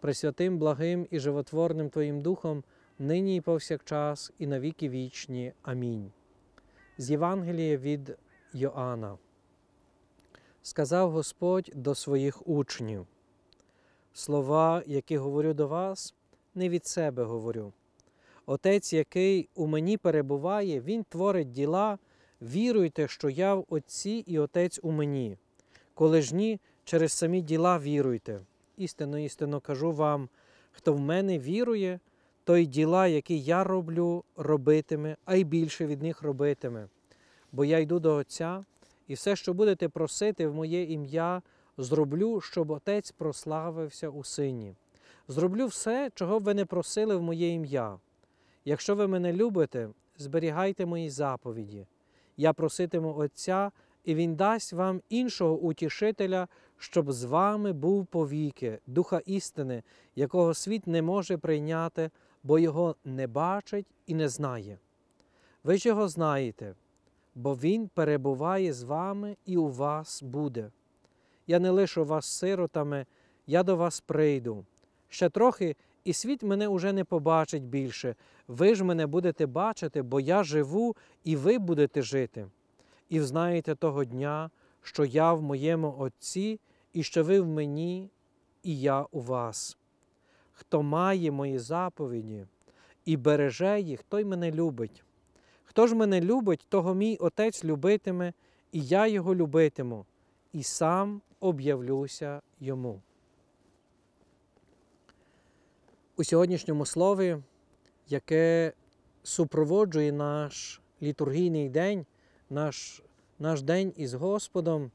пресвятим благим і животворним Твоїм Духом, нині і повсякчас, і навіки вічні. Амінь. З Євангелія від Йоанна. Сказав Господь до своїх учнів: Слова, які говорю до вас, не від себе говорю. Отець, який у мені перебуває, Він творить діла, віруйте, що я в Отці і Отець у мені. Коли ж ні, через самі діла віруйте істинно, істинно кажу вам, хто в мене вірує, той діла, які я роблю, робитиме, а й більше від них робитиме. Бо я йду до Отця, і все, що будете просити в моє ім'я, зроблю, щоб Отець прославився у Сині. Зроблю все, чого б ви не просили в моє ім'я. Якщо ви мене любите, зберігайте мої заповіді. Я проситиму Отця і Він дасть вам іншого утішителя, щоб з вами був повіки, духа істини, якого світ не може прийняти, бо його не бачить і не знає. Ви ж його знаєте, бо Він перебуває з вами і у вас буде. Я не лишу вас сиротами, я до вас прийду. Ще трохи, і світ мене уже не побачить більше. Ви ж мене будете бачити, бо я живу і ви будете жити і взнаєте того дня, що я в моєму Отці, і що ви в мені, і я у вас. Хто має мої заповіді і береже їх, той мене любить. Хто ж мене любить, того мій Отець любитиме, і я його любитиму, і сам об'явлюся йому. У сьогоднішньому слові, яке супроводжує наш літургійний день, наш наш день із Господом,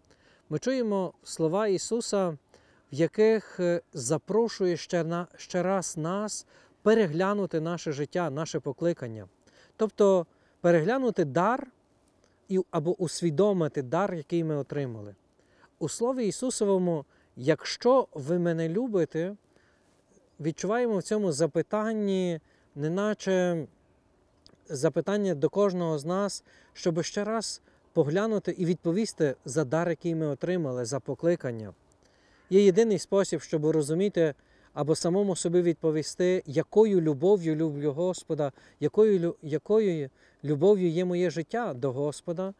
ми чуємо слова Ісуса, в яких е, запрошує ще, на, ще раз нас переглянути наше життя, наше покликання. Тобто переглянути дар або усвідомити дар, який ми отримали. У Слові Ісусовому, якщо ви мене любите, відчуваємо в цьому запитанні, неначе запитання до кожного з нас, щоб ще раз поглянути і відповісти за дар, який ми отримали, за покликання. Є єдиний спосіб, щоб розуміти або самому собі відповісти, якою любов'ю люблю Господа, якою якою любов'ю є моє життя до Господа.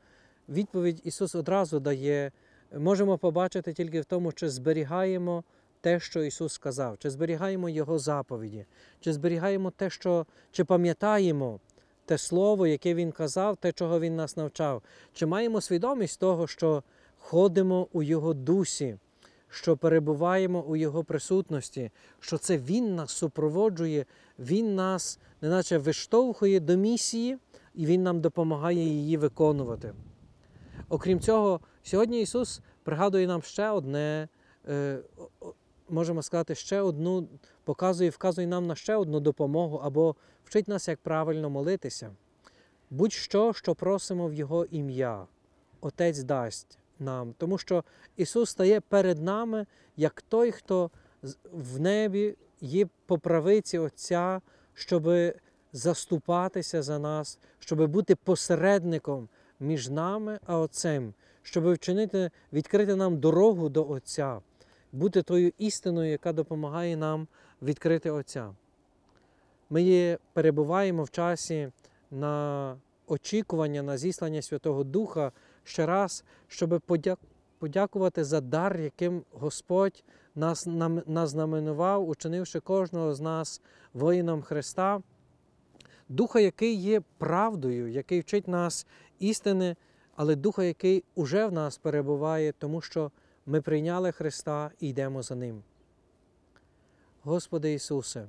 Відповідь Ісус одразу дає. Можемо побачити тільки в тому, чи зберігаємо те, що Ісус сказав, чи зберігаємо Його заповіді, чи зберігаємо те, що чи пам'ятаємо те слово, яке Він казав, те, чого Він нас навчав, чи маємо свідомість того, що ходимо у Його дусі, що перебуваємо у Його присутності, що це Він нас супроводжує, Він нас, неначе виштовхує до місії, і Він нам допомагає її виконувати. Окрім цього, сьогодні Ісус пригадує нам ще одне, е, можемо сказати, ще одну показує, і вказує нам на ще одну допомогу або вчить нас, як правильно молитися. Будь-що, що просимо в Його ім'я, Отець дасть нам, тому що Ісус стає перед нами як той, хто в небі є по правиці Отця, щоб заступатися за нас, щоб бути посередником між нами а Отцем, щоб вчинити, відкрити нам дорогу до Отця, бути тою істиною, яка допомагає нам відкрити Отця. Ми перебуваємо в часі на очікування, на зіслання Святого Духа ще раз, щоб подякувати за дар, яким Господь нас назнаменував, учинивши кожного з нас воїном Христа, Духа, який є правдою, який вчить нас істини, але Духа, який уже в нас перебуває, тому що ми прийняли Христа і йдемо за Ним. Господи Ісусе,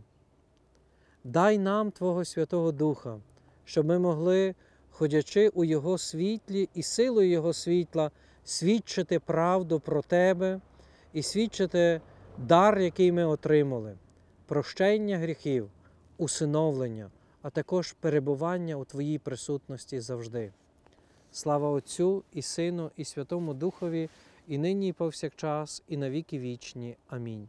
дай нам Твого Святого Духа, щоб ми могли, ходячи у Його світлі і силою Його світла, свідчити правду про Тебе і свідчити дар, який ми отримали, прощення гріхів, усиновлення, а також перебування у Твоїй присутності завжди. Слава Отцю і Сину, і Святому Духові, і нині, і повсякчас, і навіки вічні. Амінь.